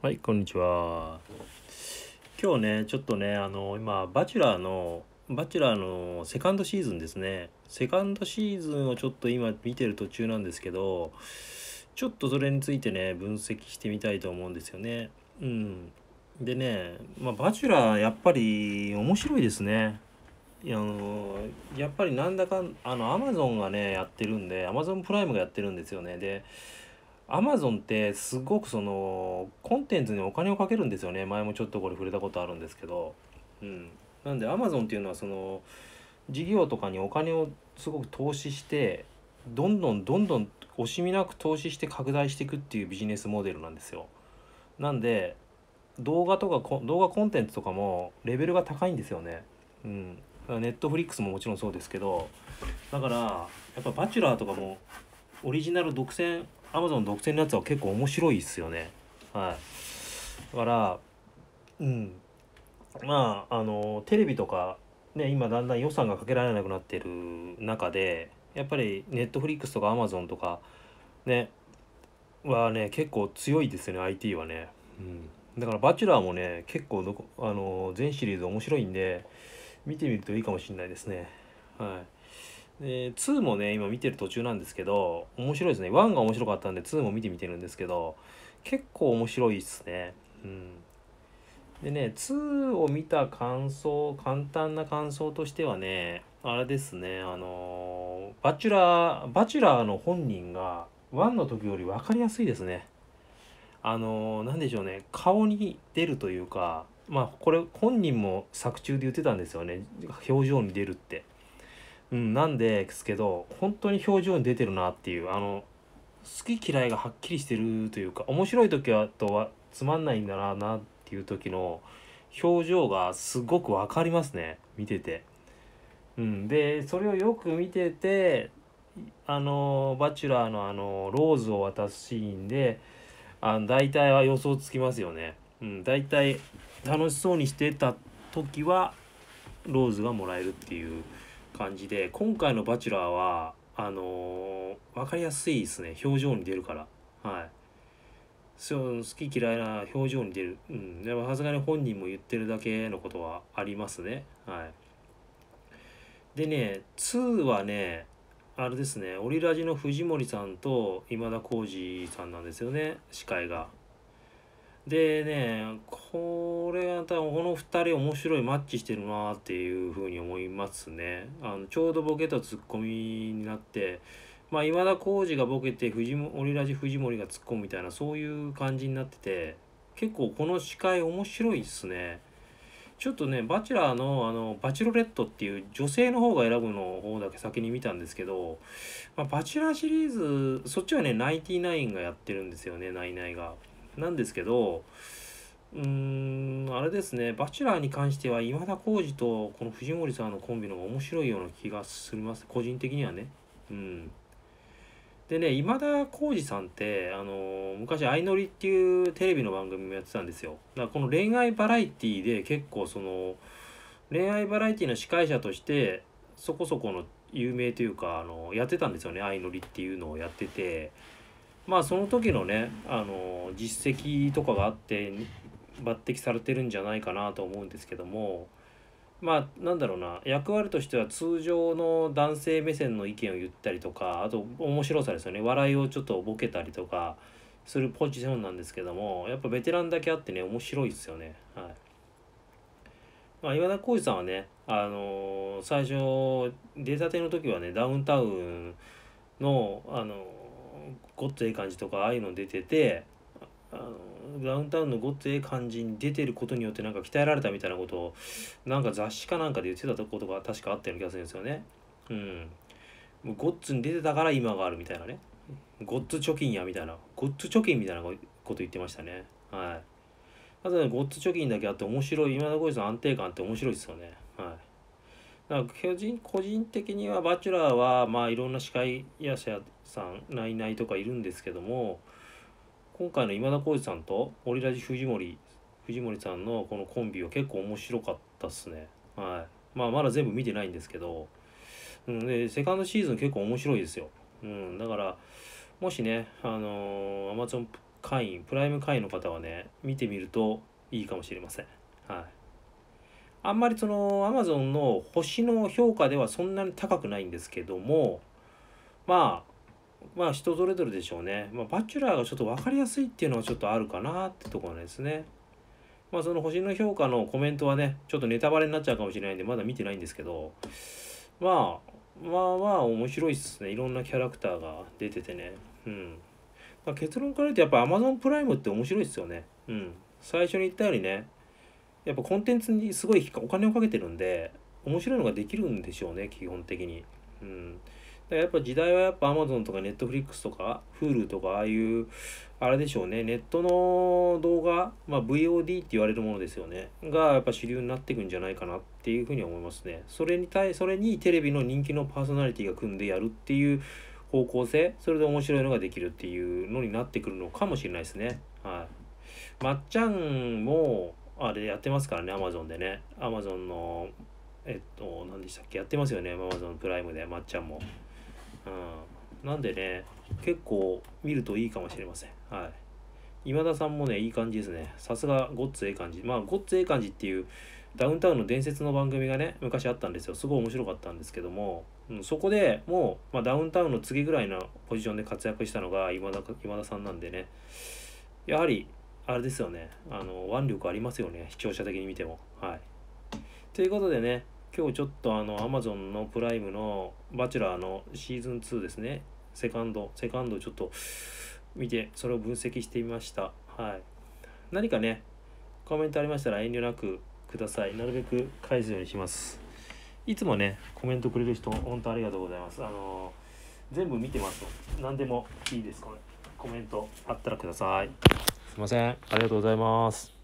はい、こんにちは。今日ね、ちょっとね、あの、今、バチュラーの、バチュラーのセカンドシーズンですね。セカンドシーズンをちょっと今見てる途中なんですけど、ちょっとそれについてね、分析してみたいと思うんですよね。うん。でね、まあ、バチュラー、やっぱり面白いですね。いやあのやっぱりなんだかんあのアマゾンがねやってるんでアマゾンプライムがやってるんですよねでアマゾンってすごくそのコンテンツにお金をかけるんですよね前もちょっとこれ触れたことあるんですけど、うん、なんでアマゾンっていうのはその事業とかにお金をすごく投資してどんどんどんどん惜しみなく投資して拡大していくっていうビジネスモデルなんですよ。なんで動画とか動画コンテンツとかもレベルが高いんですよね。うん、ネットフリックスももちろんそうですけどだからやっぱ「バチュラー」とかもオリジナル独占アマゾン独占のやつは結構面白いっすよねはいだからうんまああのテレビとかね今だんだん予算がかけられなくなってる中でやっぱりネットフリックスとかアマゾンとかねはね結構強いですよね IT はね、うん、だから「バチュラー」もね結構どこあの全シリーズ面白いんで見てみるといいかもしれないですねはい。で2もね今見てる途中なんですけど面白いですね1が面白かったんで2も見てみてるんですけど結構面白いっすねうんでね2を見た感想簡単な感想としてはねあれですねあのバチュラーバチュラーの本人が1の時より分かりやすいですねあの何でしょうね顔に出るというかまあこれ本人も作中で言ってたんですよね表情に出るってうん、なんですけど本当に表情に出てるなっていうあの好き嫌いがはっきりしてるというか面白い時はとはつまんないんだななっていう時の表情がすごく分かりますね見てて。うん、でそれをよく見ててあの「バチュラーの」あのローズを渡すシーンであの大体は予想つきますよね。うん、大体楽しそうにしてた時はローズがもらえるっていう。感じで今回の「バチュラーは」あのー、分かりやすいですね表情に出るからはいそう好き嫌いな表情に出るうんでもさすがに本人も言ってるだけのことはありますねはいでね2はねあれですねオリラジの藤森さんと今田耕司さんなんですよね司会がでねこれは多分この2人面白いマッチしてるなっていうふうに思いますねあのちょうどボケとツッコミになってまあ今田耕司がボケて藤森ラジ藤森がツッコむみたいなそういう感じになってて結構この司会面白いっすねちょっとねバチュラーのあのバチロレットっていう女性の方が選ぶの方だけ先に見たんですけど、まあ、バチュラーシリーズそっちはねナインティナインがやってるんですよねナイナイが。なんですけど、うーん、あれですね、バチュラーに関しては今田耕司とこの藤森さんのコンビの方が面白いような気がします、個人的にはね。うん。でね、今田耕司さんって、あの昔、相乗りっていうテレビの番組もやってたんですよ。だからこの恋愛バラエティで結構その、恋愛バラエティの司会者として、そこそこの有名というか、あの、やってたんですよね、相乗りっていうのをやってて。まあその時のねあの実績とかがあって抜擢されてるんじゃないかなと思うんですけどもまあなんだろうな役割としては通常の男性目線の意見を言ったりとかあと面白さですよね笑いをちょっとボケたりとかするポジションなんですけどもやっぱベテランだけあってね面白いですよね。はいまあ、岩田浩二さんはね、あのー、最初出たての時はねダウンタウンの、あのーごっつええ感じとかああいうの出ててあのダウンタウンのごっつええ感じに出てることによってなんか鍛えられたみたいなことをなんか雑誌かなんかで言ってたことが確かあったような気がするんですよね。うん、もうごっつに出てたから今があるみたいなね。ごっつ貯金やみたいなごっつ貯金みたいなこと言ってましたね。はい。ただごっつ貯金だけあって面白い今田耕さの安定感って面白いですよね。はい。だから個人個人的にはバチュラーはまあいろんな司会者さんナイナイとかいるんですけども今回の今田耕司さんとオリラジ藤森藤森さんのこのコンビは結構面白かったっすねはいまあまだ全部見てないんですけど、うん、でセカンドシーズン結構面白いですよ、うん、だからもしねあのー、マゾン会員プライム会員の方はね見てみるといいかもしれませんはいあんまりその Amazon の星の評価ではそんなに高くないんですけどもまあまあ人それぞれでしょうね。まあ、バチュラーがちょっと分かりやすいっていうのはちょっとあるかなってところですね。まあその星の評価のコメントはね、ちょっとネタバレになっちゃうかもしれないんで、まだ見てないんですけど、まあ、まあまあ面白いっすね。いろんなキャラクターが出ててね。うん。まあ、結論から言うと、やっぱ Amazon プライムって面白いっすよね。うん。最初に言ったようにね、やっぱコンテンツにすごいお金をかけてるんで、面白いのができるんでしょうね、基本的に。うん。だからやっぱ時代はやっぱ Amazon とか Netflix とか Hulu とかああいうあれでしょうねネットの動画、まあ、VOD って言われるものですよねがやっぱ主流になっていくんじゃないかなっていうふうに思いますねそれに対それにテレビの人気のパーソナリティが組んでやるっていう方向性それで面白いのができるっていうのになってくるのかもしれないですねはいまっちゃんもあれやってますからね Amazon でね Amazon のえっと何でしたっけやってますよね Amazon プライムでまっちゃんもなんでね、結構見るといいかもしれません。はい。今田さんもね、いい感じですね。さすが、ごっつええ感じ。まあ、ごっつええ感じっていう、ダウンタウンの伝説の番組がね、昔あったんですよ。すごい面白かったんですけども、うん、そこでもう、まあ、ダウンタウンの次ぐらいのポジションで活躍したのが今田今田さんなんでね、やはり、あれですよね、あの、腕力ありますよね、視聴者的に見ても。はい。ということでね、今日ちょっとあの Amazon のプライムの「バチュラー」のシーズン2ですねセカンド、セカンドちょっと見て、それを分析してみました。はい。何かね、コメントありましたら遠慮なくください。なるべく返すようにします。いつもね、コメントくれる人、本当ありがとうございます。あのー、全部見てますと。何でもいいです、これ。コメントあったらください。すいません。ありがとうございます。